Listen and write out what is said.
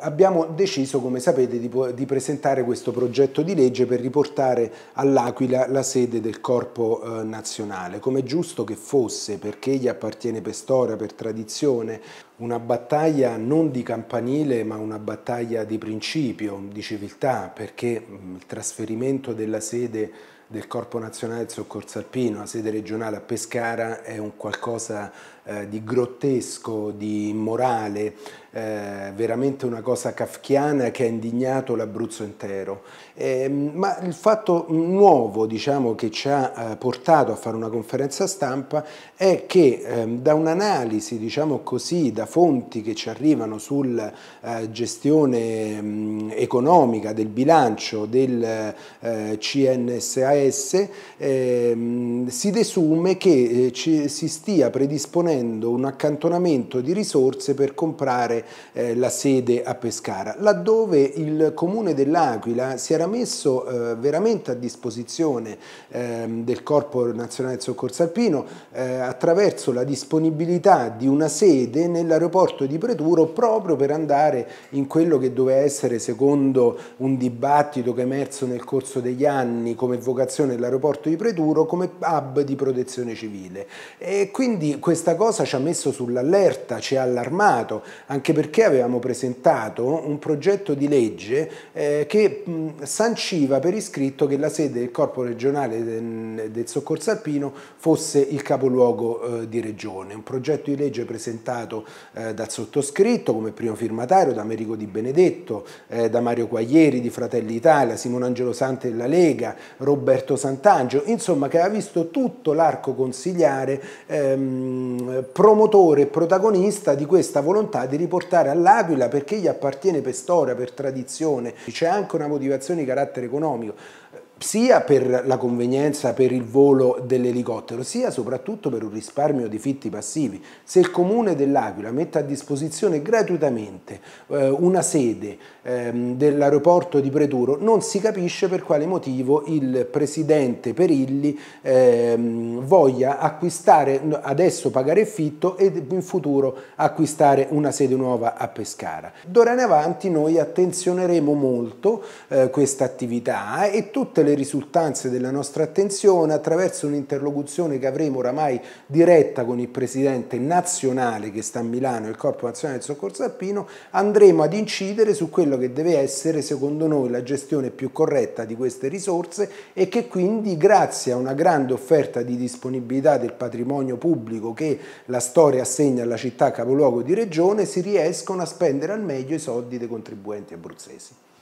Abbiamo deciso, come sapete, di, di, presentare questo progetto di legge per riportare all'Aquila la sede del corpo eh, nazionale, come è giusto che fosse, perché gli appartiene per storia, per tradizione, una battaglia non di campanile, ma una battaglia di principio, di civiltà, perché mh, mm, il trasferimento della sede del Corpo Nazionale del Soccorso Alpino, la sede regionale a Pescara, è un qualcosa eh, di grottesco, di immorale, eh, veramente una cosa kafkiana che ha indignato l'Abruzzo intero. Eh, ma il fatto nuovo diciamo, che ci ha eh, portato a fare una conferenza stampa è che ehm, da un'analisi, diciamo così, da fonti che ci arrivano sulla eh, gestione mh, mm, economica del bilancio del eh, CNSA AS eh, si desume che eh, ci, si stia predisponendo un accantonamento di risorse per comprare eh, la sede a Pescara, laddove il comune dell'Aquila si era messo eh, veramente a disposizione ehm, del Corpo Nazionale del Soccorso Alpino eh, attraverso la disponibilità di una sede nell'aeroporto di Preturo proprio per andare in quello che doveva essere secondo un dibattito che è emerso nel corso degli anni come vocazione operazione dell'aeroporto di Preturo come hub di protezione civile. E quindi questa cosa ci ha messo sull'allerta, ci ha allarmato, anche perché avevamo presentato un progetto di legge eh, che mh, sanciva per iscritto che la sede del Corpo regionale del, del soccorso alpino fosse il capoluogo eh, di regione. Un progetto di legge presentato eh, dal sottoscritto come primo firmatario, da Americo Di Benedetto, eh, da Mario Quaglieri di Fratelli Italia, Simone Angelo Sante della Lega, Roberto Roberto Sant'Angio, insomma che ha visto tutto l'arco consigliare ehm, promotore e protagonista di questa volontà di riportare all'Aquila perché gli appartiene per storia, per tradizione, c'è anche una motivazione di carattere economico sia per la convenienza per il volo dell'elicottero, sia soprattutto per un risparmio di fitti passivi. Se il comune dell'Aquila mette a disposizione gratuitamente eh, una sede eh, dell'aeroporto di Preturo, non si capisce per quale motivo il presidente Perilli eh, voglia acquistare adesso pagare fitto e in futuro acquistare una sede nuova a Pescara. D'ora in avanti noi attenzioneremo molto eh, questa attività e tutte le le risultanze della nostra attenzione attraverso un'interlocuzione che avremo oramai diretta con il presidente nazionale che sta a Milano, il Corpo Nazionale del Soccorso Alpino, andremo ad incidere su quello che deve essere secondo noi la gestione più corretta di queste risorse e che quindi grazie a una grande offerta di disponibilità del patrimonio pubblico che la storia assegna alla città capoluogo di regione si riescono a spendere al meglio i soldi dei contribuenti abruzzesi.